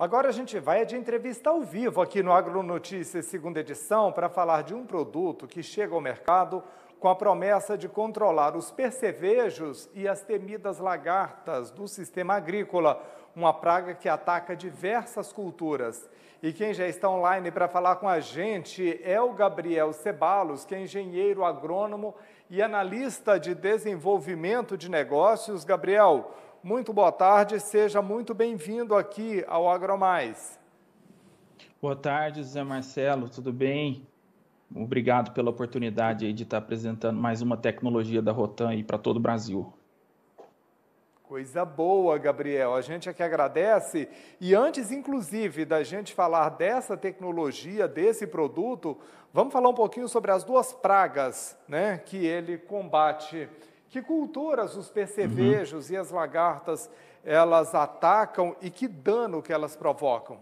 Agora a gente vai de entrevista ao vivo aqui no Agronotícias, segunda edição, para falar de um produto que chega ao mercado com a promessa de controlar os percevejos e as temidas lagartas do sistema agrícola, uma praga que ataca diversas culturas. E quem já está online para falar com a gente é o Gabriel Cebalos, que é engenheiro agrônomo e analista de desenvolvimento de negócios. Gabriel, muito boa tarde, seja muito bem-vindo aqui ao AgroMais. Boa tarde, José Marcelo, tudo bem? Obrigado pela oportunidade de estar apresentando mais uma tecnologia da Rotan para todo o Brasil. Coisa boa, Gabriel. A gente é que agradece. E antes, inclusive, da gente falar dessa tecnologia, desse produto, vamos falar um pouquinho sobre as duas pragas né, que ele combate. Que culturas os percevejos uhum. e as lagartas elas atacam e que dano que elas provocam?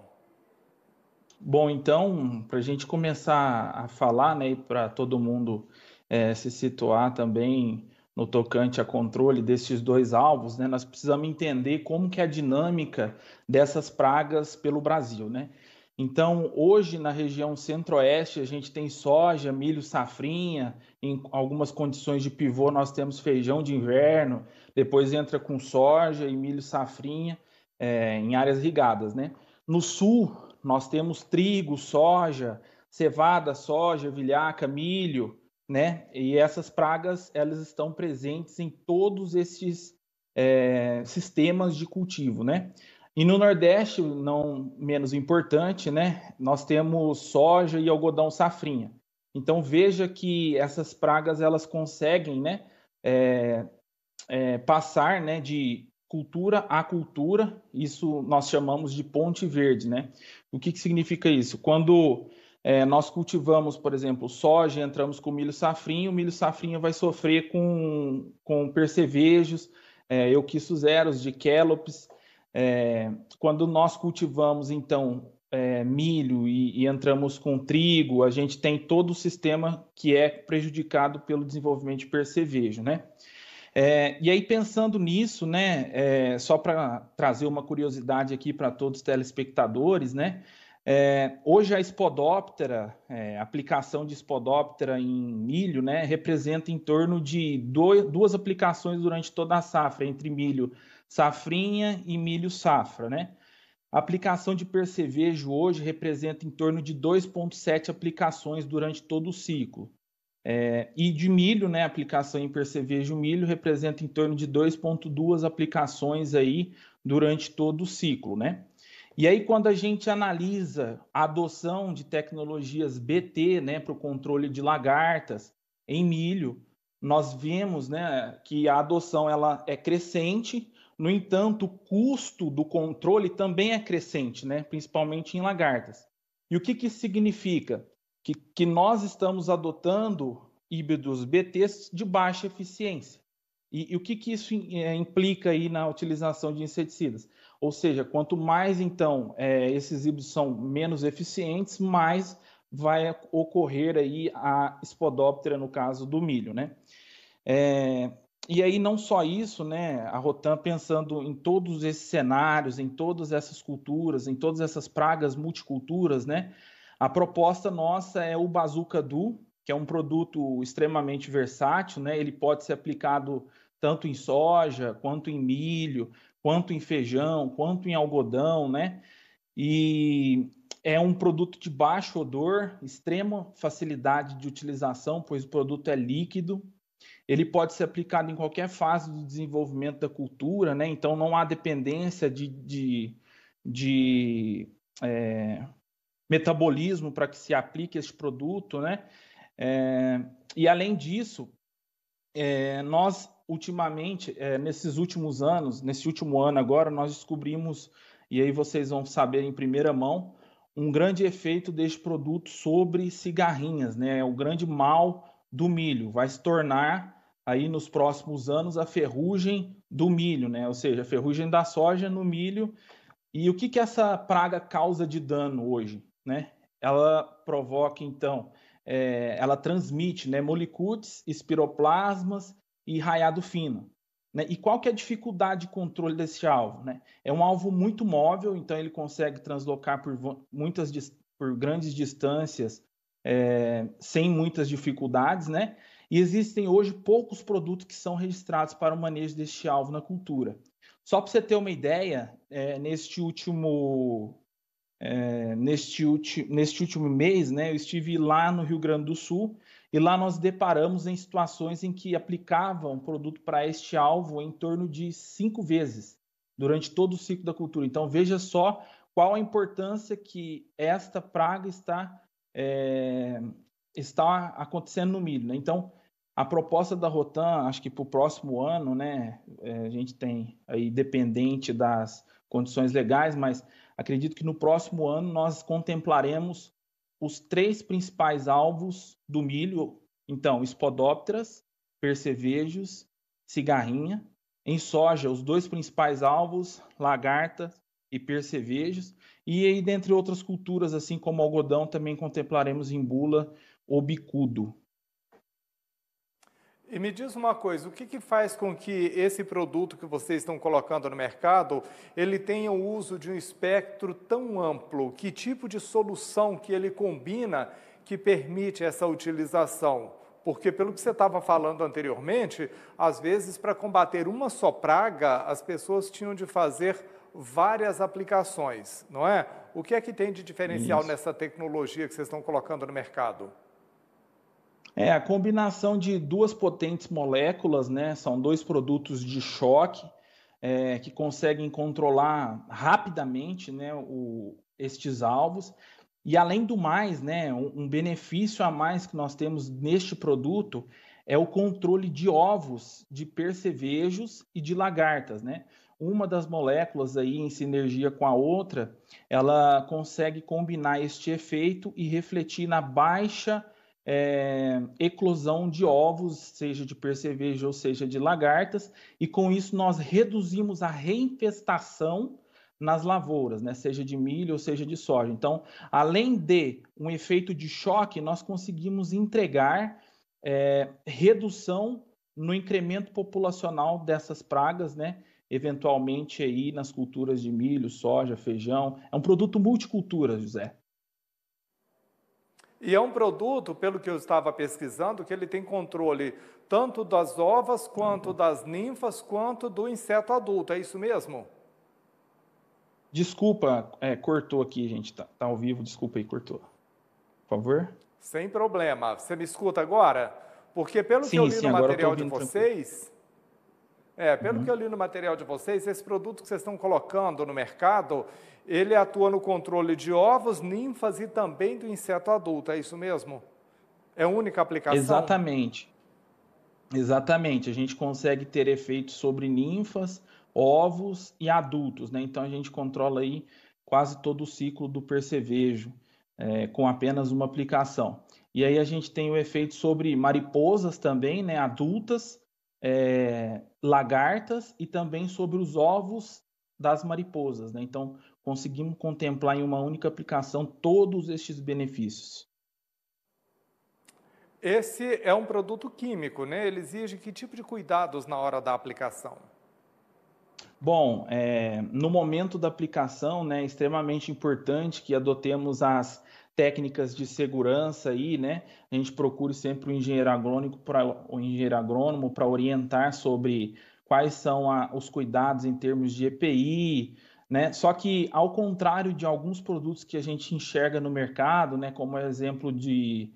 Bom, então, para a gente começar a falar, né, para todo mundo é, se situar também no tocante a controle desses dois alvos, né, nós precisamos entender como que é a dinâmica dessas pragas pelo Brasil, né? Então, hoje na região centro-oeste, a gente tem soja, milho, safrinha, em algumas condições de pivô, nós temos feijão de inverno, depois entra com soja e milho, safrinha, é, em áreas irrigadas, né? No sul, nós temos trigo, soja, cevada, soja, vilhaca, milho, né? E essas pragas, elas estão presentes em todos esses é, sistemas de cultivo, né? E no Nordeste, não menos importante, né, nós temos soja e algodão safrinha. Então veja que essas pragas elas conseguem né, é, é, passar né, de cultura a cultura, isso nós chamamos de ponte verde. Né? O que, que significa isso? Quando é, nós cultivamos, por exemplo, soja, entramos com milho safrinho, o milho safrinho vai sofrer com, com percevejos, é, euquissuzeros, de Kellops, é, quando nós cultivamos, então, é, milho e, e, entramos com trigo, a gente tem todo o sistema que é prejudicado pelo desenvolvimento de percevejo, né? É, e aí, pensando nisso, né, é, só para trazer uma curiosidade aqui para todos os telespectadores, né, é, hoje a espodóptera, é, a aplicação de espodóptera em milho, né, representa em torno de dois, duas aplicações durante toda a safra, entre milho safrinha e milho safra, né? A aplicação de percevejo hoje representa em torno de 2,7 aplicações durante todo o ciclo. É, e de milho, né, a aplicação em percevejo milho representa em torno de 2,2 aplicações aí durante todo o ciclo, né? E aí, quando a gente analisa a adoção de tecnologias BT né, para o controle de lagartas em milho, nós vemos né, que a adoção ela é crescente, no entanto, o custo do controle também é crescente, né? principalmente em lagartas. E o que, que isso significa? Que, que nós estamos adotando híbridos BTs de baixa eficiência. E, e o que, que isso é, implica aí na utilização de inseticidas? Ou seja, quanto mais então é, esses híbridos são menos eficientes, mais vai ocorrer aí a espodóptera no caso do milho, né? É, e aí, não só isso, né? A Rotan pensando em todos esses cenários, em todas essas culturas, em todas essas pragas multiculturas, né? A proposta nossa é o Bazooka Du, que é um produto extremamente versátil, né? Ele pode ser aplicado tanto em soja, quanto em milho, quanto em feijão, quanto em algodão, né? E é um produto de baixo odor, extrema facilidade de utilização, pois o produto é líquido, ele pode ser aplicado em qualquer fase do desenvolvimento da cultura, né? então não há dependência de, de, de é, metabolismo para que se aplique este produto. Né? É, e além disso, é, nós ultimamente, é, nesses últimos anos, nesse último ano agora, nós descobrimos, e aí vocês vão saber em primeira mão, um grande efeito deste produto sobre cigarrinhas, né? É o grande mal do milho, vai se tornar aí nos próximos anos a ferrugem do milho, né? Ou seja, a ferrugem da soja no milho. E o que, que essa praga causa de dano hoje, né? Ela provoca então, é, ela transmite, né, molicutes, espiroplasmas e raiado fino. Né? E qual que é a dificuldade de controle desse alvo? Né? É um alvo muito móvel, então ele consegue translocar por muitas por grandes distâncias é, sem muitas dificuldades, né? E existem hoje poucos produtos que são registrados para o manejo deste alvo na cultura. Só para você ter uma ideia, é, neste último é, neste, ulti, neste último mês, né, eu estive lá no Rio Grande do Sul e lá nós deparamos em situações em que aplicavam um produto para este alvo em torno de cinco vezes durante todo o ciclo da cultura. Então veja só qual a importância que esta praga está é, está acontecendo no milho. Né? Então, a proposta da Rotan, acho que para o próximo ano, né, é, a gente tem aí dependente das condições legais, mas acredito que no próximo ano nós contemplaremos os três principais alvos do milho, então, espodópteras, percevejos, cigarrinha. Em soja, os dois principais alvos, lagartas e percevejos. E aí, dentre outras culturas, assim como algodão, também contemplaremos bula ou bicudo. E me diz uma coisa, o que, que faz com que esse produto que vocês estão colocando no mercado, ele tenha o uso de um espectro tão amplo? Que tipo de solução que ele combina que permite essa utilização? Porque, pelo que você estava falando anteriormente, às vezes, para combater uma só praga, as pessoas tinham de fazer várias aplicações, não é? O que é que tem de diferencial Isso. nessa tecnologia que vocês estão colocando no mercado? É a combinação de duas potentes moléculas, né? São dois produtos de choque é, que conseguem controlar rapidamente, né, o, estes alvos. E além do mais, né, um, um benefício a mais que nós temos neste produto é o controle de ovos de percevejos e de lagartas, né? uma das moléculas aí em sinergia com a outra, ela consegue combinar este efeito e refletir na baixa é, eclosão de ovos, seja de percevejo ou seja de lagartas, e com isso nós reduzimos a reinfestação nas lavouras, né? seja de milho ou seja de soja. Então, além de um efeito de choque, nós conseguimos entregar é, redução no incremento populacional dessas pragas, né? eventualmente aí nas culturas de milho, soja, feijão. É um produto multicultura, José. E é um produto, pelo que eu estava pesquisando, que ele tem controle tanto das ovas, quanto das ninfas, quanto do inseto adulto. É isso mesmo? Desculpa, é, cortou aqui, gente. Tá, tá ao vivo, desculpa aí, cortou. Por favor. Sem problema. Você me escuta agora? Porque pelo sim, que eu li sim, no material de vocês, tranquilo. É, pelo uhum. que eu li no material de vocês, esse produto que vocês estão colocando no mercado, ele atua no controle de ovos, ninfas e também do inseto adulto, é isso mesmo? É única aplicação? Exatamente. Exatamente. A gente consegue ter efeitos sobre ninfas, ovos e adultos, né? Então a gente controla aí quase todo o ciclo do percevejo é, com apenas uma aplicação. E aí a gente tem o efeito sobre mariposas também, né? Adultas é, lagartas e também sobre os ovos das mariposas. Né? Então, conseguimos contemplar em uma única aplicação todos estes benefícios. Esse é um produto químico, né? Ele exige que tipo de cuidados na hora da aplicação? Bom, é, no momento da aplicação, né, é extremamente importante que adotemos as técnicas de segurança aí, né? A gente procure sempre o engenheiro agrônico para o engenheiro agrônomo para orientar sobre quais são a, os cuidados em termos de EPI, né? Só que ao contrário de alguns produtos que a gente enxerga no mercado, né, como exemplo de,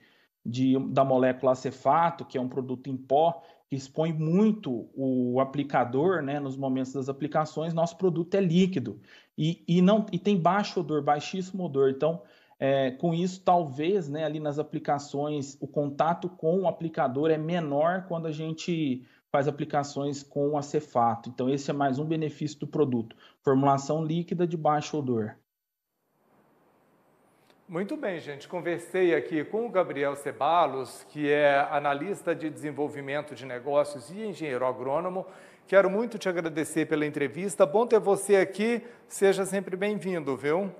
de da molécula acefato, que é um produto em pó, que expõe muito o aplicador né, nos momentos das aplicações, nosso produto é líquido e, e, não, e tem baixo odor, baixíssimo odor. Então, é, com isso, talvez, né, ali nas aplicações, o contato com o aplicador é menor quando a gente faz aplicações com o acefato. Então, esse é mais um benefício do produto. Formulação líquida de baixo odor. Muito bem, gente. Conversei aqui com o Gabriel Cebalos, que é analista de desenvolvimento de negócios e engenheiro agrônomo. Quero muito te agradecer pela entrevista. Bom ter você aqui. Seja sempre bem-vindo, viu?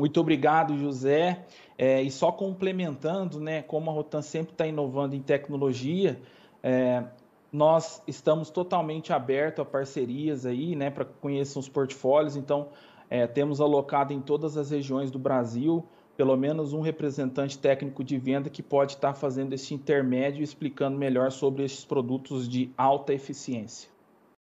Muito obrigado, José. É, e só complementando, né, como a Rotan sempre está inovando em tecnologia, é, nós estamos totalmente abertos a parcerias aí, né, para que conheçam os portfólios. Então, é, temos alocado em todas as regiões do Brasil pelo menos um representante técnico de venda que pode estar tá fazendo esse intermédio e explicando melhor sobre esses produtos de alta eficiência.